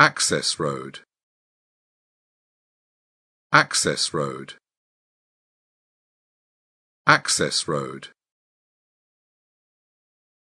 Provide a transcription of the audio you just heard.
Access Road Access Road Access Road